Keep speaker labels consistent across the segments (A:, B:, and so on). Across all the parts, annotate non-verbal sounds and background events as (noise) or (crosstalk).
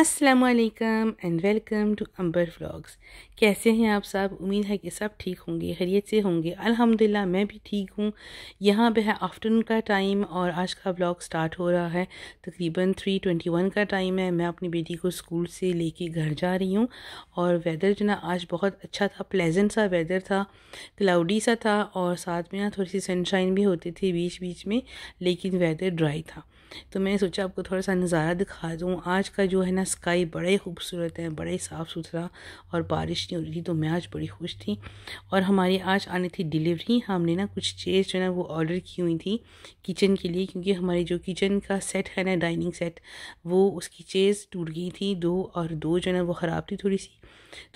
A: असलकम and welcome to Amber vlogs कैसे हैं आप सब उम्मीद है कि सब ठीक होंगे खैरियत से होंगे अल्हम्दुलिल्लाह मैं भी ठीक हूँ यहाँ पे है आफ्टरनून का टाइम और आज का व्लॉग स्टार्ट हो रहा है तकरीबन थ्री ट्वेंटी वन का टाइम है मैं अपनी बेटी को स्कूल से लेके घर जा रही हूँ और वेदर जो ना आज बहुत अच्छा था प्लेजेंट सा वेदर था क्लाउडी सा था और साथ में ना थोड़ी सी सनशाइन भी होती थी बीच बीच में लेकिन वेदर ड्राई था तो मैंने सोचा आपको थोड़ा सा नज़ारा दिखा दूँ आज का जो है ना स्काई बड़े ही खूबसूरत है बड़ा ही साफ़ सुथरा और बारिश नहीं हो रही थी तो मैं आज बड़ी खुश थी और हमारी आज आने थी डिलीवरी हमने ना कुछ चेयर जो है ना वो ऑर्डर की हुई थी किचन के लिए क्योंकि हमारी जो किचन का सेट है ना डाइनिंग सेट वो उसकी चेज़ टूट गई थी दो और दो जो है ना वो ख़राब थी थोड़ी सी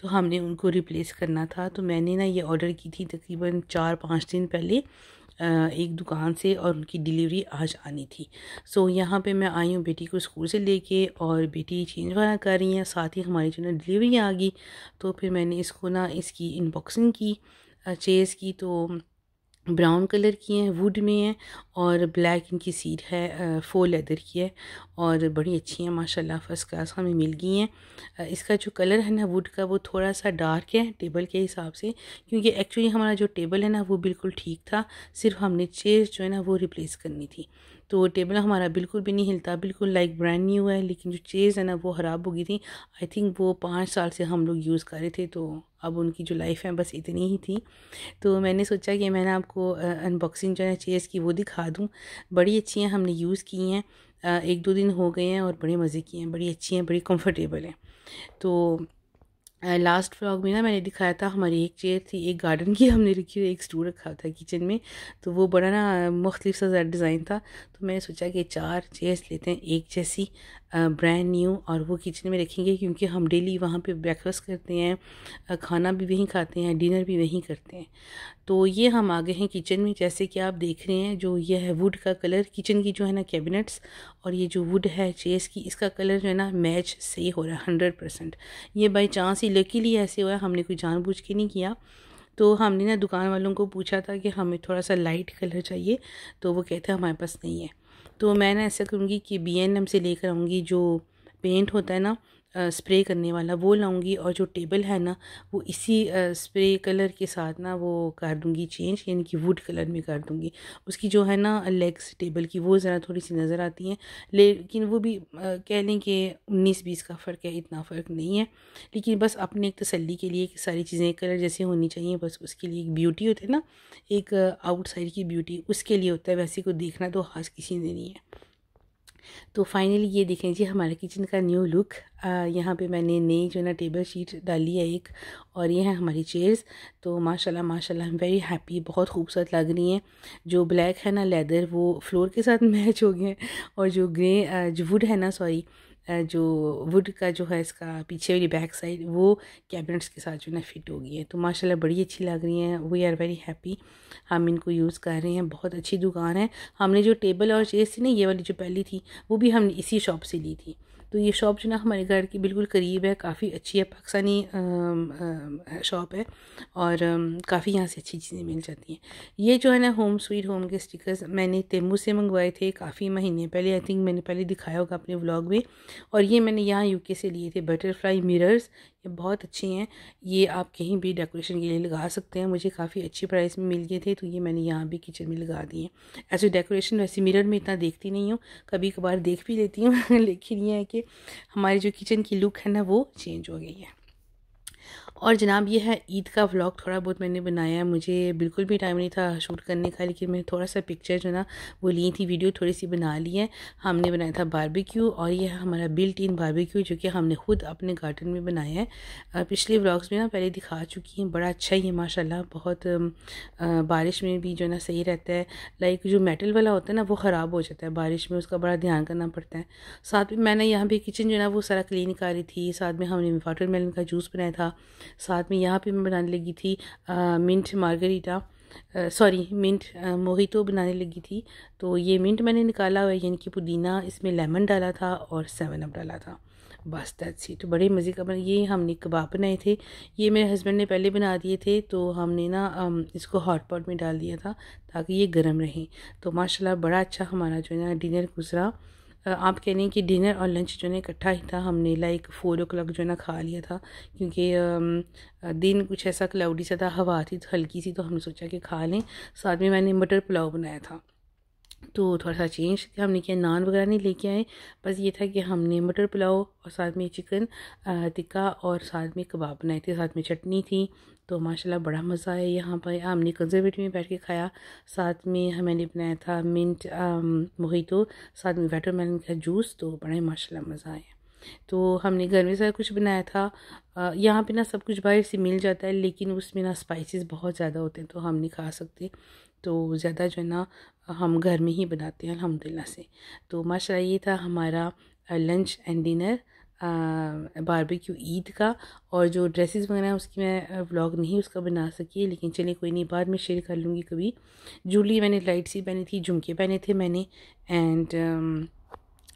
A: तो हमने उनको रिप्लेस करना था तो मैंने ना ये ऑर्डर की थी तकरीबन चार पाँच दिन पहले एक दुकान से और उनकी डिलीवरी आज आनी थी सो so, यहाँ पे मैं आई हूँ बेटी को स्कूल से लेके और बेटी चेंज वगैरह कर रही है साथ ही हमारी जो ना डिलीवरी आ गई तो फिर मैंने इसको ना इसकी इनबॉक्सिंग की चेज़ की तो ब्राउन कलर की हैं वुड में हैं और ब्लैक इनकी सीट है फो लेदर की है और बड़ी अच्छी हैं माशाल्लाह फर्स्ट क्लास हमें मिल गई हैं इसका जो कलर है ना वुड का वो थोड़ा सा डार्क है टेबल के हिसाब से क्योंकि एक्चुअली हमारा जो टेबल है ना वो बिल्कुल ठीक था सिर्फ हमने चेयर जो है ना वो रिप्लेस करनी थी तो टेबल हमारा बिल्कुल भी नहीं हिलता बिल्कुल लाइक ब्रांड न्यू है लेकिन जो चेज़ है ना वो ख़राब हो गई थी आई थिंक वो पाँच साल से हम लोग यूज़ कर रहे थे तो अब उनकी जो लाइफ है बस इतनी ही थी तो मैंने सोचा कि मैंने आपको अनबॉक्सिंग जो है चेयर्स की वो दिखा दूँ बड़ी अच्छी हैं हमने यूज़ की हैं एक दो दिन हो गए हैं और बड़े मज़े किए हैं बड़ी अच्छी हैं बड़ी कम्फर्टेबल हैं तो लास्ट व्लॉग में ना मैंने दिखाया था हमारी एक चेयर थी एक गार्डन की हमने रखी हुई एक स्टूल रखा था किचन में तो वो बड़ा ना मुख्तलिफ सा डिज़ाइन था तो मैंने सोचा कि चार चेयर्स लेते हैं एक जैसी ब्रांड न्यू और वो किचन में रखेंगे क्योंकि हम डेली वहाँ पे ब्रेकफास्ट करते हैं खाना भी वहीं खाते हैं डिनर भी वहीं करते हैं तो ये हम आ गए हैं किचन में जैसे कि आप देख रहे हैं जो ये है वुड का कलर किचन की जो है ना कैबिनेट्स और ये जो वुड है चेस की इसका कलर जो है ना मैच सही हो रहा है हंड्रेड परसेंट ये बाई चांस ही लकीली ऐसे हुआ हमने कोई जानबूझ के नहीं किया तो हमने ना दुकान वालों को पूछा था कि हमें थोड़ा सा लाइट कलर चाहिए तो वो कहते हैं हमारे पास नहीं है तो मैं ना ऐसा करूँगी कि बी एन एम से लेकर आऊँगी जो पेंट होता है ना स्प्रे करने वाला वो लाऊंगी और जो टेबल है ना वो इसी स्प्रे कलर के साथ ना वो कर दूंगी चेंज यानी कि वुड कलर में कर दूंगी उसकी जो है ना लेग्स टेबल की वो ज़रा थोड़ी सी नज़र आती हैं लेकिन वो भी कह लें कि उन्नीस बीस का फ़र्क है इतना फ़र्क नहीं है लेकिन बस अपने एक तसली के लिए कि सारी चीज़ें कलर जैसे होनी चाहिए बस उसके लिए एक ब्यूटी होती है ना एक आउटसाइड की ब्यूटी उसके लिए होता है वैसे को देखना तो खास किसी ने नहीं है तो फाइनली ये देखें जी हमारा किचन का न्यू लुक यहाँ पे मैंने नई जो ना टेबल शीट डाली है एक और ये है हमारी चेयर्स तो माशाल्लाह माशाल्लाह आई एम वेरी हैप्पी बहुत खूबसूरत लग रही हैं जो ब्लैक है ना लेदर वो फ्लोर के साथ मैच (laughs) हो गए हैं और जो ग्रे जो वुड है ना सॉरी जो वुड का जो है इसका पीछे वाली बैक साइड वो कैबिनेट्स के साथ जो ना फिट हो गई है तो माशाल्लाह बड़ी अच्छी लग रही हैं वी आर वेरी हैप्पी हम इनको यूज़ कर रहे हैं बहुत अच्छी दुकान है हमने जो टेबल और चेयर थी ना ये वाली जो पहली थी वो भी हमने इसी शॉप से ली थी तो ये शॉप जो ना हमारे घर की बिल्कुल करीब है काफ़ी अच्छी है पाकिस्तानी शॉप है और काफ़ी यहाँ से अच्छी चीज़ें मिल जाती हैं ये जो है ना होम स्वीट होम के स्टिकर्स मैंने तेमू से मंगवाए थे काफ़ी महीने पहले आई थिंक मैंने पहले दिखाया होगा अपने ब्लॉग में और ये मैंने यहाँ यू से लिए थे बटरफ्लाई मिररर्स ये बहुत अच्छे हैं ये आप कहीं भी डेकोरेशन के लिए लगा सकते हैं मुझे काफ़ी अच्छी प्राइस में मिल गए थे तो ये मैंने यहाँ भी किचन में लगा दिए ऐसे डेकोरेशन वैसे मिरर में इतना देखती नहीं हूँ कभी कभार देख भी लेती हूँ (laughs) लेकिन ये है कि हमारी जो किचन की लुक है ना वो चेंज हो गई है और जनाब ये है ईद का व्लॉग थोड़ा बहुत मैंने बनाया है मुझे बिल्कुल भी टाइम नहीं था शूट करने का लेकिन मैंने थोड़ा सा पिक्चर जो ना वो ली थी वीडियो थोड़ी सी बना ली है हमने बनाया था बारबेक्यू और ये है हमारा बिल्ट इन बारबेक्यू जो कि हमने खुद अपने गार्डन में बनाया है पिछले व्लॉग्स में ना पहले दिखा चुकी हैं बड़ा अच्छा ही है माशाल्लाह बहुत बारिश में भी जो ना सही रहता है लाइक जो मेटल वाला होता है ना वो ख़राब हो जाता है बारिश में उसका बड़ा ध्यान करना पड़ता है साथ में मैंने यहाँ पर किचन जो ना वो सारा क्लीन कर रही थी साथ में हमने वाटर मेलन का जूस बनाया था साथ में यहाँ पे मैं बनाने लगी थी आ, mint margarita sorry mint mojito बनाने लगी थी तो ये मिंट मैंने निकाला हुआ है यानी कि पुदीना इसमें लेमन डाला था और सेवन अप डाला था बस दैट्स इट तो बड़े मज़े का बना ये हमने कबाब बनाए थे ये मेरे हस्बैंड ने पहले बना दिए थे तो हमने ना इसको हॉट पॉट में डाल दिया था ताकि ये गर्म रहे तो माशाल्लाह बड़ा अच्छा हमारा जो है ना डिनर गुजरा आप कह हैं कि डिनर और लंच जो है इकट्ठा ही था हमने लाइक फोर ओ क्लॉक जो है ना खा लिया था क्योंकि दिन कुछ ऐसा क्लाउडी सा था हवा थी हल्की सी तो हमने सोचा कि खा लें साथ में मैंने मटर पुलाव बनाया था तो थोड़ा सा चेंज हमने किया नान वगैरह नहीं लेके आए बस ये था कि हमने मटर पुलाव और साथ में चिकन टिक्का और साथ में कबाब बनाए थे साथ में चटनी थी तो माशाल्लाह बड़ा मज़ा आया यहाँ पर हमने कंजर्वेटिव में बैठ के खाया साथ में हमने बनाया था मिंट मोहितो साथ में वाटरमेलन का जूस तो बड़ा ही माशा मज़ा आया तो हमने घर में सारा कुछ बनाया था यहाँ पे ना सब कुछ बाहर से मिल जाता है लेकिन उसमें ना स्पाइसेस बहुत ज़्यादा होते हैं तो हम नहीं खा सकते तो ज़्यादा जो है ना हम घर में ही बनाते हैं अलहमदिल्ला से तो माशा ये था हमारा lunch and dinner barbecue Eid का और जो ड्रेसेस वगैरह उसकी मैं व्लॉग नहीं उसका बना सकी लेकिन चलिए कोई नहीं बाद में शेयर कर लूँगी कभी जूली मैंने लाइट सी पहनी थी झुमके पहने थे मैंने एंड um,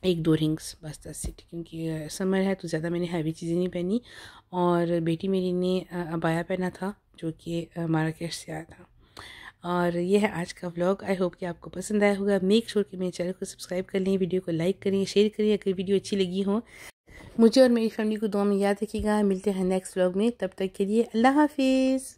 A: एक दो रिंग्स बस दस सीट क्योंकि समर है तो ज़्यादा मैंने हैवी चीज़ें नहीं पहनी और बेटी मेरी ने अबाया पहना था जो कि माराकेश से आया था और ये है आज का व्लॉग आई होप कि आपको पसंद आया होगा मेक श्योर sure कि मेरे चैनल को सब्सक्राइब कर लें वीडियो को लाइक करें शेयर करें अगर वीडियो अच्छी लगी हो मुझे और मेरी फैमिली को दुआ में याद रखिएगा मिलते हैं नेक्स्ट व्लॉग में तब तक के लिए अल्लाह हाफिज़